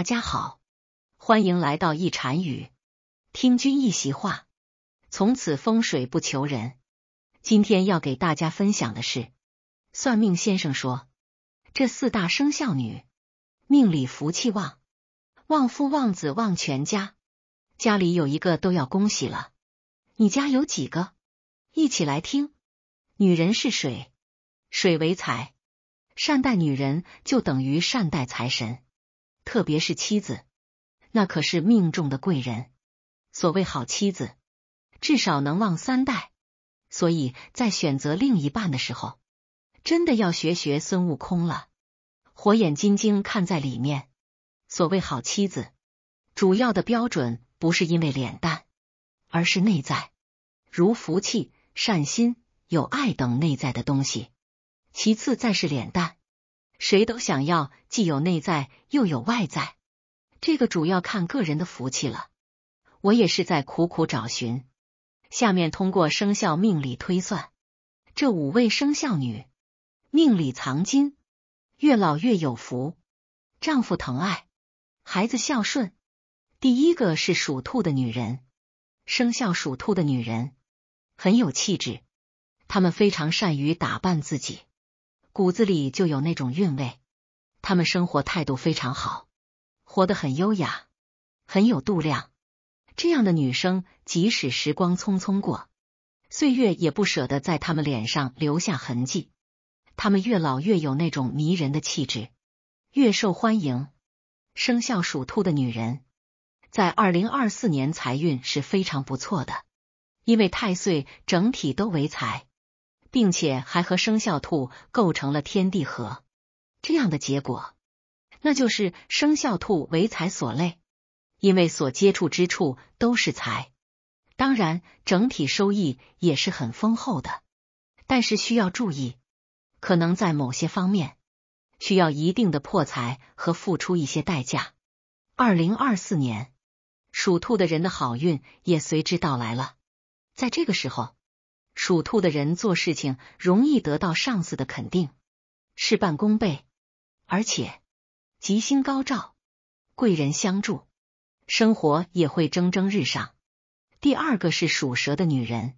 大家好，欢迎来到一禅语。听君一席话，从此风水不求人。今天要给大家分享的是，算命先生说，这四大生肖女命里福气旺，旺夫旺子旺全家，家里有一个都要恭喜了。你家有几个？一起来听。女人是水，水为财，善待女人就等于善待财神。特别是妻子，那可是命中的贵人。所谓好妻子，至少能旺三代。所以在选择另一半的时候，真的要学学孙悟空了，火眼金睛看在里面。所谓好妻子，主要的标准不是因为脸蛋，而是内在，如福气、善心、有爱等内在的东西。其次再是脸蛋。谁都想要既有内在又有外在，这个主要看个人的福气了。我也是在苦苦找寻。下面通过生肖命理推算，这五位生肖女命里藏金，越老越有福，丈夫疼爱，孩子孝顺。第一个是属兔的女人，生肖属兔的女人很有气质，她们非常善于打扮自己。骨子里就有那种韵味，她们生活态度非常好，活得很优雅，很有度量。这样的女生，即使时光匆匆过，岁月也不舍得在她们脸上留下痕迹。她们越老越有那种迷人的气质，越受欢迎。生肖属兔的女人在二零二四年财运是非常不错的，因为太岁整体都为财。并且还和生肖兔构成了天地合这样的结果，那就是生肖兔为财所累，因为所接触之处都是财，当然整体收益也是很丰厚的。但是需要注意，可能在某些方面需要一定的破财和付出一些代价。二零二四年属兔的人的好运也随之到来了，在这个时候。属兔的人做事情容易得到上司的肯定，事半功倍，而且吉星高照，贵人相助，生活也会蒸蒸日上。第二个是属蛇的女人，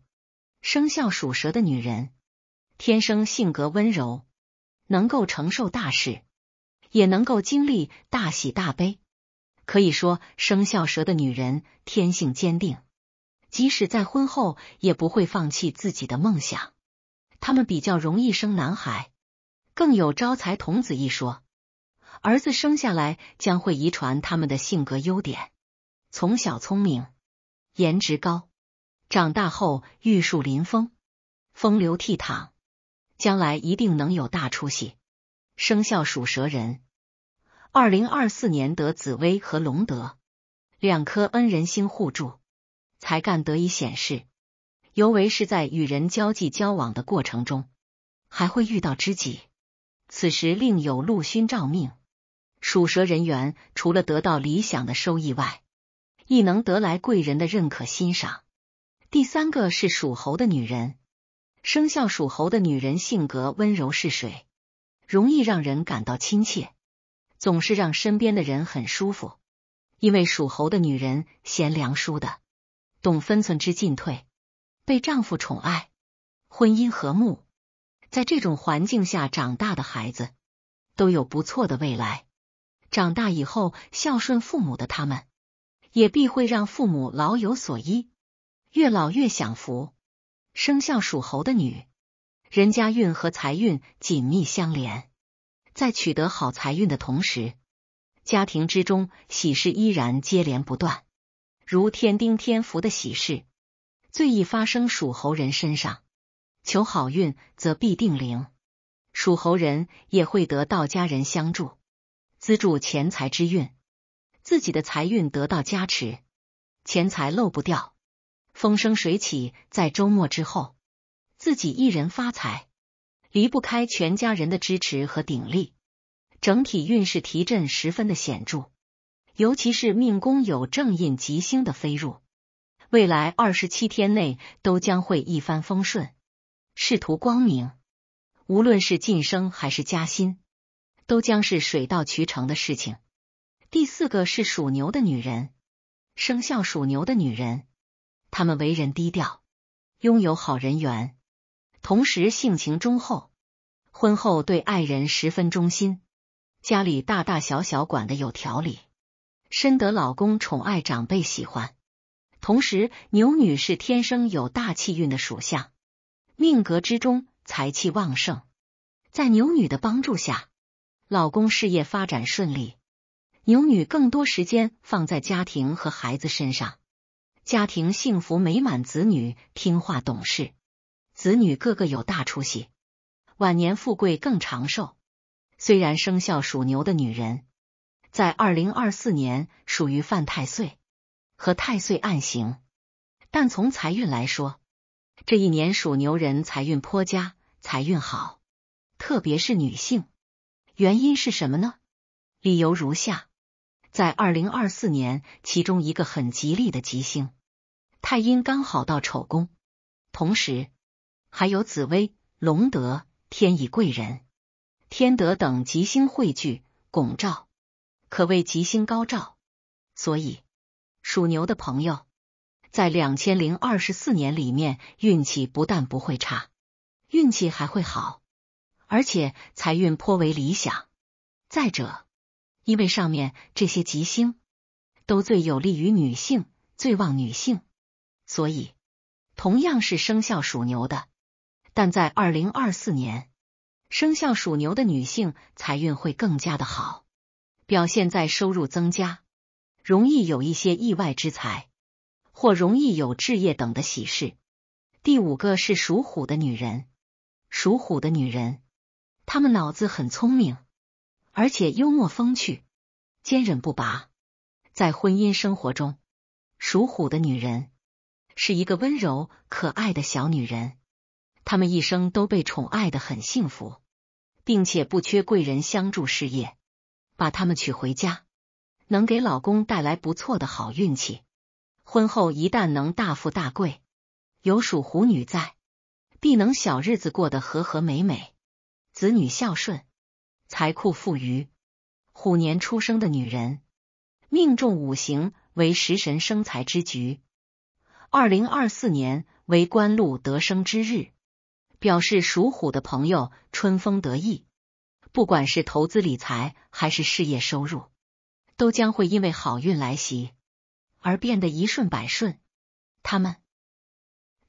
生肖属蛇的女人天生性格温柔，能够承受大事，也能够经历大喜大悲，可以说生肖蛇的女人天性坚定。即使在婚后，也不会放弃自己的梦想。他们比较容易生男孩，更有招财童子一说。儿子生下来将会遗传他们的性格优点，从小聪明，颜值高，长大后玉树临风，风流倜傥，将来一定能有大出息。生肖属蛇人，二零二四年得紫薇和龙德两颗恩人星互助。才干得以显示，尤为是在与人交际交往的过程中，还会遇到知己。此时另有陆勋照命，属蛇人员除了得到理想的收益外，亦能得来贵人的认可欣赏。第三个是属猴的女人，生肖属猴的女人性格温柔似水，容易让人感到亲切，总是让身边的人很舒服。因为属猴的女人贤良淑的。懂分寸之进退，被丈夫宠爱，婚姻和睦，在这种环境下长大的孩子都有不错的未来。长大以后孝顺父母的他们，也必会让父母老有所依，越老越享福。生肖属猴的女人家运和财运紧密相连，在取得好财运的同时，家庭之中喜事依然接连不断。如天丁天福的喜事，最易发生属猴人身上。求好运则必定灵，属猴人也会得到家人相助，资助钱财之运，自己的财运得到加持，钱财漏不掉，风生水起。在周末之后，自己一人发财，离不开全家人的支持和鼎力，整体运势提振十分的显著。尤其是命宫有正印吉星的飞入，未来二十七天内都将会一帆风顺，仕途光明。无论是晋升还是加薪，都将是水到渠成的事情。第四个是属牛的女人，生肖属牛的女人，她们为人低调，拥有好人缘，同时性情忠厚，婚后对爱人十分忠心，家里大大小小管得有条理。深得老公宠爱，长辈喜欢。同时，牛女是天生有大气运的属相，命格之中财气旺盛。在牛女的帮助下，老公事业发展顺利。牛女更多时间放在家庭和孩子身上，家庭幸福美满，子女听话懂事，子女个个有大出息，晚年富贵更长寿。虽然生肖属牛的女人。在二零二四年属于犯太岁和太岁暗行，但从财运来说，这一年属牛人财运颇佳，财运好，特别是女性。原因是什么呢？理由如下：在二零二四年，其中一个很吉利的吉星太阴刚好到丑宫，同时还有紫薇、龙德、天乙贵人、天德等吉星汇聚拱照。可谓吉星高照，所以属牛的朋友在两千零二十四年里面运气不但不会差，运气还会好，而且财运颇为理想。再者，因为上面这些吉星都最有利于女性，最旺女性，所以同样是生肖属牛的，但在二零二四年，生肖属牛的女性财运会更加的好。表现在收入增加，容易有一些意外之财，或容易有置业等的喜事。第五个是属虎的女人，属虎的女人，她们脑子很聪明，而且幽默风趣，坚韧不拔。在婚姻生活中，属虎的女人是一个温柔可爱的小女人，她们一生都被宠爱的很幸福，并且不缺贵人相助，事业。把他们娶回家，能给老公带来不错的好运气。婚后一旦能大富大贵，有属虎女在，必能小日子过得和和美美，子女孝顺，财库富余。虎年出生的女人，命中五行为食神生财之局，二零二四年为官禄得生之日，表示属虎的朋友春风得意。不管是投资理财还是事业收入，都将会因为好运来袭而变得一顺百顺。他们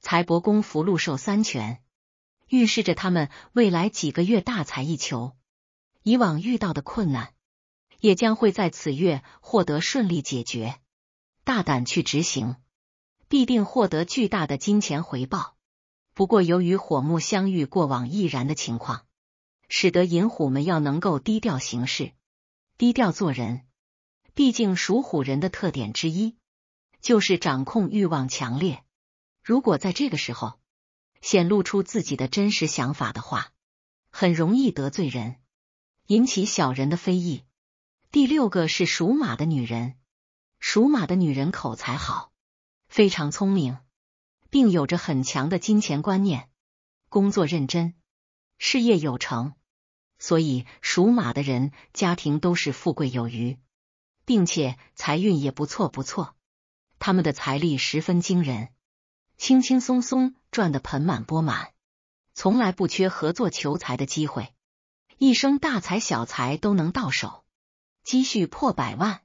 财帛宫、福禄寿三全，预示着他们未来几个月大财一求。以往遇到的困难，也将会在此月获得顺利解决。大胆去执行，必定获得巨大的金钱回报。不过，由于火木相遇，过往易燃的情况。使得寅虎们要能够低调行事，低调做人。毕竟属虎人的特点之一就是掌控欲望强烈。如果在这个时候显露出自己的真实想法的话，很容易得罪人，引起小人的非议。第六个是属马的女人，属马的女人口才好，非常聪明，并有着很强的金钱观念，工作认真。事业有成，所以属马的人家庭都是富贵有余，并且财运也不错。不错，他们的财力十分惊人，轻轻松松赚得盆满钵满，从来不缺合作求财的机会，一生大财小财都能到手，积蓄破百万。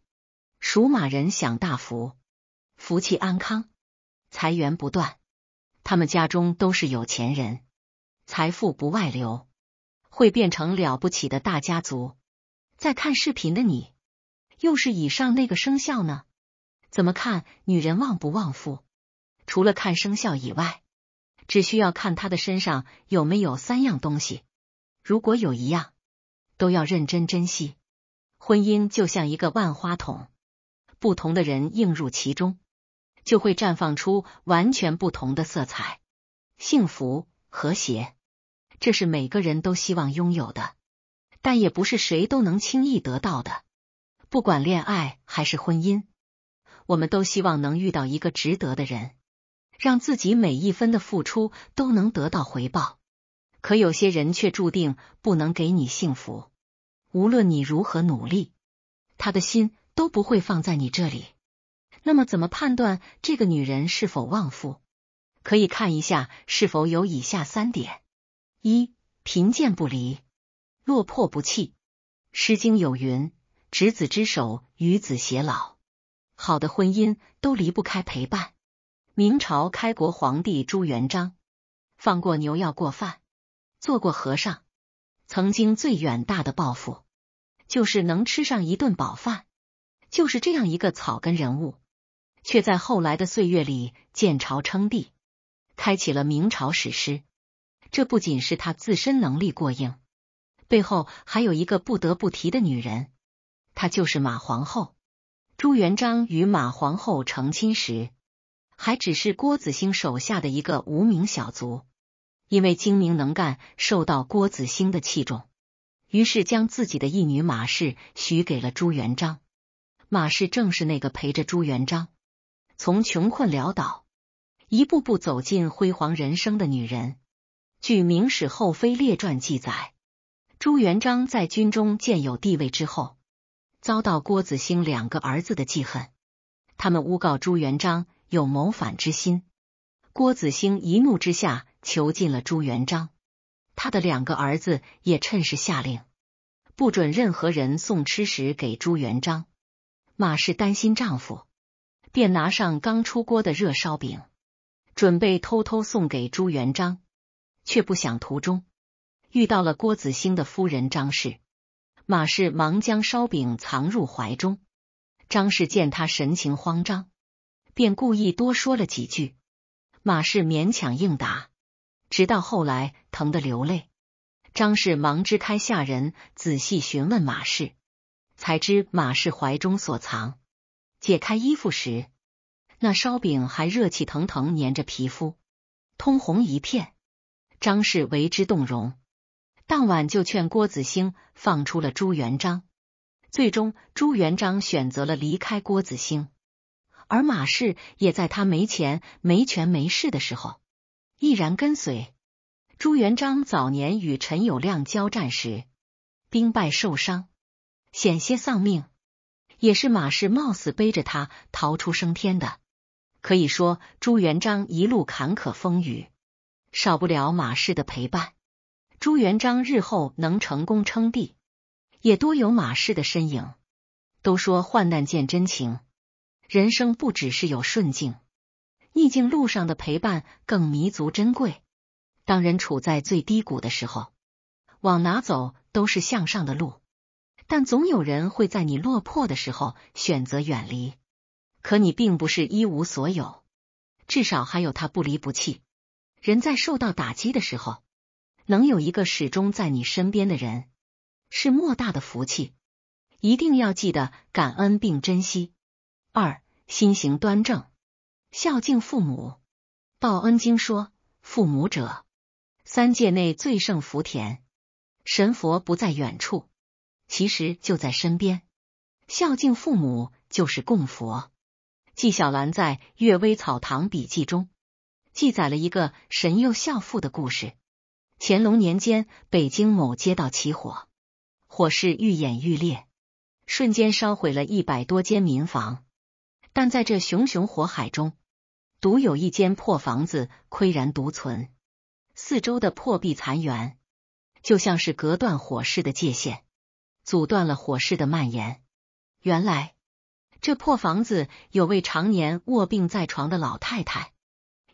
属马人享大福，福气安康，财源不断，他们家中都是有钱人。财富不外流，会变成了不起的大家族。在看视频的你，又是以上那个生肖呢？怎么看女人旺不旺夫？除了看生肖以外，只需要看她的身上有没有三样东西。如果有一样，都要认真珍惜。婚姻就像一个万花筒，不同的人映入其中，就会绽放出完全不同的色彩，幸福和谐。这是每个人都希望拥有的，但也不是谁都能轻易得到的。不管恋爱还是婚姻，我们都希望能遇到一个值得的人，让自己每一分的付出都能得到回报。可有些人却注定不能给你幸福，无论你如何努力，他的心都不会放在你这里。那么，怎么判断这个女人是否旺夫？可以看一下是否有以下三点。一贫贱不离，落魄不弃。诗经有云：“执子之手，与子偕老。”好的婚姻都离不开陪伴。明朝开国皇帝朱元璋放过牛要过饭，做过和尚，曾经最远大的抱负就是能吃上一顿饱饭。就是这样一个草根人物，却在后来的岁月里建朝称帝，开启了明朝史诗。这不仅是他自身能力过硬，背后还有一个不得不提的女人，她就是马皇后。朱元璋与马皇后成亲时，还只是郭子兴手下的一个无名小卒，因为精明能干，受到郭子兴的器重，于是将自己的义女马氏许给了朱元璋。马氏正是那个陪着朱元璋从穷困潦倒一步步走进辉煌人生的女人。据《明史后妃列传》记载，朱元璋在军中建有地位之后，遭到郭子兴两个儿子的记恨，他们诬告朱元璋有谋反之心。郭子兴一怒之下囚禁了朱元璋，他的两个儿子也趁势下令，不准任何人送吃食给朱元璋。马氏担心丈夫，便拿上刚出锅的热烧饼，准备偷偷送给朱元璋。却不想途中遇到了郭子兴的夫人张氏，马氏忙将烧饼藏入怀中。张氏见他神情慌张，便故意多说了几句。马氏勉强应答，直到后来疼得流泪。张氏忙支开下人，仔细询问马氏，才知马氏怀中所藏。解开衣服时，那烧饼还热气腾腾，粘着皮肤，通红一片。张氏为之动容，当晚就劝郭子兴放出了朱元璋。最终，朱元璋选择了离开郭子兴，而马氏也在他没钱、没权、没势的时候毅然跟随。朱元璋早年与陈友谅交战时，兵败受伤，险些丧命，也是马氏冒死背着他逃出升天的。可以说，朱元璋一路坎坷风雨。少不了马氏的陪伴，朱元璋日后能成功称帝，也多有马氏的身影。都说患难见真情，人生不只是有顺境，逆境路上的陪伴更弥足珍贵。当人处在最低谷的时候，往哪走都是向上的路，但总有人会在你落魄的时候选择远离。可你并不是一无所有，至少还有他不离不弃。人在受到打击的时候，能有一个始终在你身边的人，是莫大的福气，一定要记得感恩并珍惜。二，心行端正，孝敬父母。报恩经说，父母者，三界内最胜福田，神佛不在远处，其实就在身边。孝敬父母就是供佛。纪晓岚在《阅微草堂笔记》中。记载了一个神佑孝父的故事。乾隆年间，北京某街道起火，火势愈演愈烈，瞬间烧毁了一百多间民房。但在这熊熊火海中，独有一间破房子岿然独存，四周的破壁残垣就像是隔断火势的界限，阻断了火势的蔓延。原来，这破房子有位常年卧病在床的老太太。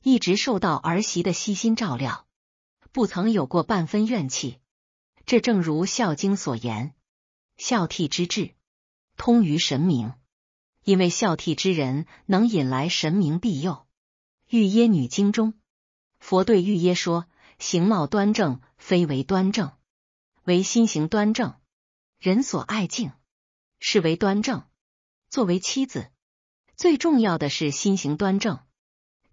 一直受到儿媳的悉心照料，不曾有过半分怨气。这正如《孝经》所言：“孝悌之至，通于神明。”因为孝悌之人能引来神明庇佑。《玉耶女经》中，佛对玉耶说：“形貌端正，非为端正，为心行端正，人所爱敬，是为端正。”作为妻子，最重要的是心行端正。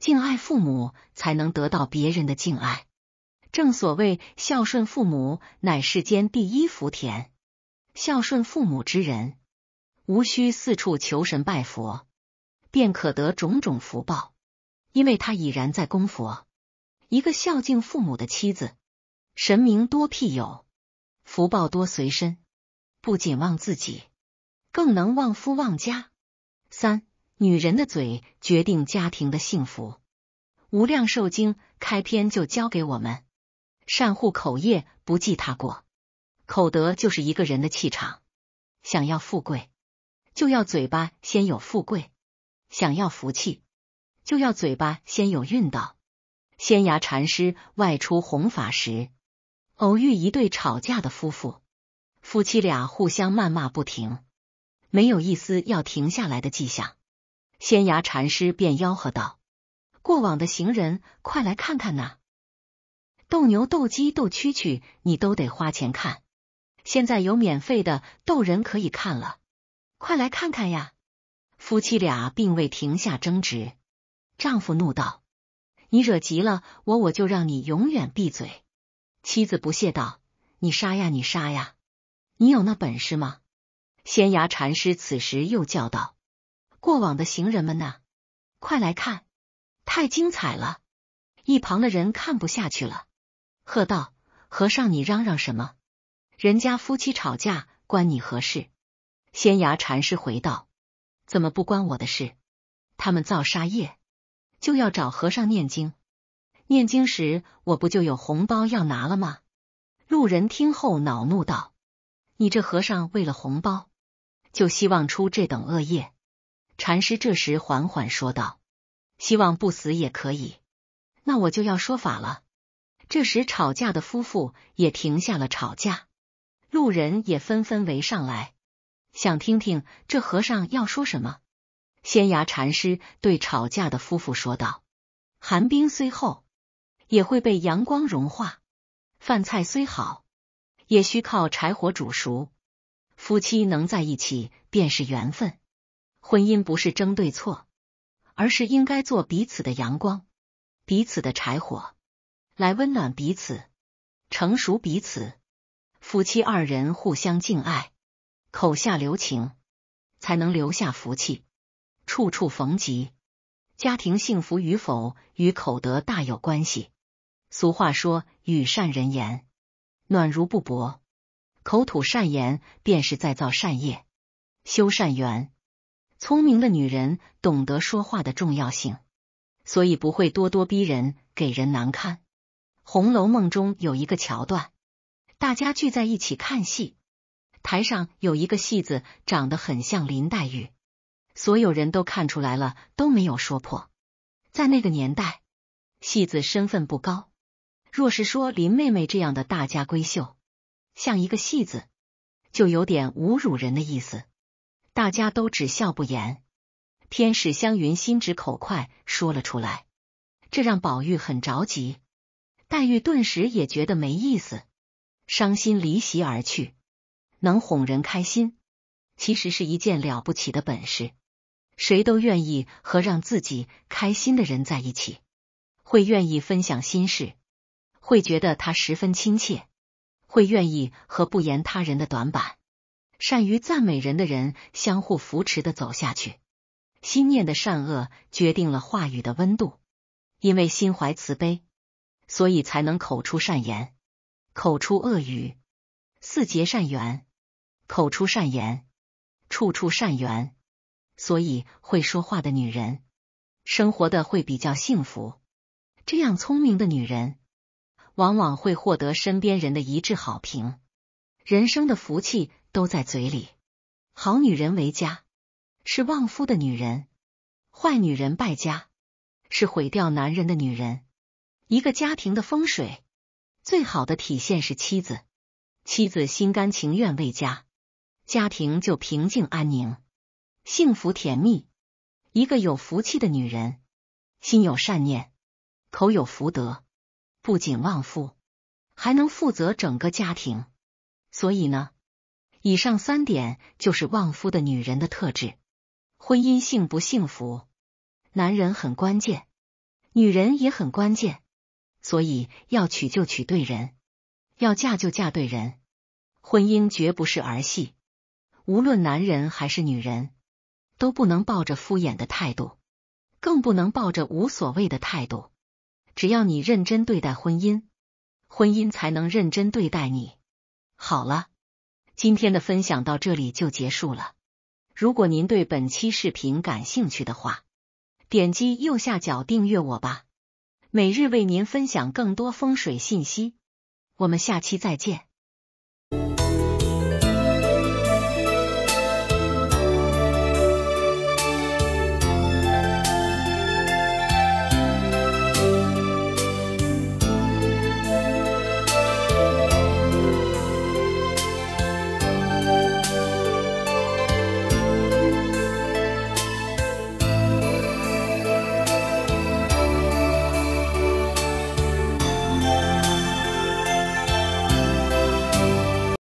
敬爱父母，才能得到别人的敬爱。正所谓孝顺父母，乃世间第一福田。孝顺父母之人，无需四处求神拜佛，便可得种种福报，因为他已然在供佛。一个孝敬父母的妻子，神明多庇佑，福报多随身，不仅忘自己，更能忘夫忘家。三。女人的嘴决定家庭的幸福，《无量寿经》开篇就教给我们善护口业，不记他过。口德就是一个人的气场，想要富贵，就要嘴巴先有富贵；想要福气，就要嘴巴先有运道。仙崖禅师外出弘法时，偶遇一对吵架的夫妇，夫妻俩互相谩骂不停，没有一丝要停下来的迹象。仙牙禅师便吆喝道：“过往的行人，快来看看呐！斗牛、斗鸡、斗蛐蛐，你都得花钱看。现在有免费的斗人可以看了，快来看看呀！”夫妻俩并未停下争执，丈夫怒道：“你惹急了我，我就让你永远闭嘴。”妻子不屑道：“你杀呀，你杀呀，你有那本事吗？”仙牙禅师此时又叫道。过往的行人们呢？快来看，太精彩了！一旁的人看不下去了，喝道：“和尚，你嚷嚷什么？人家夫妻吵架，关你何事？”仙崖禅师回道：“怎么不关我的事？他们造杀业，就要找和尚念经。念经时，我不就有红包要拿了吗？”路人听后恼怒道：“你这和尚为了红包，就希望出这等恶业？”禅师这时缓缓说道：“希望不死也可以，那我就要说法了。”这时，吵架的夫妇也停下了吵架，路人也纷纷围上来，想听听这和尚要说什么。仙崖禅师对吵架的夫妇说道：“寒冰虽厚，也会被阳光融化；饭菜虽好，也需靠柴火煮熟。夫妻能在一起，便是缘分。”婚姻不是争对错，而是应该做彼此的阳光，彼此的柴火，来温暖彼此，成熟彼此。夫妻二人互相敬爱，口下留情，才能留下福气，处处逢吉。家庭幸福与否与口德大有关系。俗话说：“与善人言，暖如布帛。”口吐善言，便是在造善业，修善缘。聪明的女人懂得说话的重要性，所以不会咄咄逼人，给人难堪。《红楼梦》中有一个桥段，大家聚在一起看戏，台上有一个戏子长得很像林黛玉，所有人都看出来了，都没有说破。在那个年代，戏子身份不高，若是说林妹妹这样的大家闺秀像一个戏子，就有点侮辱人的意思。大家都只笑不言，天使湘云心直口快说了出来，这让宝玉很着急。黛玉顿时也觉得没意思，伤心离席而去。能哄人开心，其实是一件了不起的本事。谁都愿意和让自己开心的人在一起，会愿意分享心事，会觉得他十分亲切，会愿意和不言他人的短板。善于赞美人的人，相互扶持的走下去。心念的善恶决定了话语的温度，因为心怀慈悲，所以才能口出善言，口出恶语，四结善缘，口出善言，处处善缘。所以，会说话的女人生活的会比较幸福。这样聪明的女人，往往会获得身边人的一致好评。人生的福气。都在嘴里。好女人为家，是旺夫的女人；坏女人败家，是毁掉男人的女人。一个家庭的风水，最好的体现是妻子。妻子心甘情愿为家，家庭就平静安宁、幸福甜蜜。一个有福气的女人，心有善念，口有福德，不仅旺夫，还能负责整个家庭。所以呢？以上三点就是旺夫的女人的特质。婚姻幸不幸福，男人很关键，女人也很关键。所以要娶就娶对人，要嫁就嫁对人。婚姻绝不是儿戏，无论男人还是女人，都不能抱着敷衍的态度，更不能抱着无所谓的态度。只要你认真对待婚姻，婚姻才能认真对待你。好了。今天的分享到这里就结束了。如果您对本期视频感兴趣的话，点击右下角订阅我吧，每日为您分享更多风水信息。我们下期再见。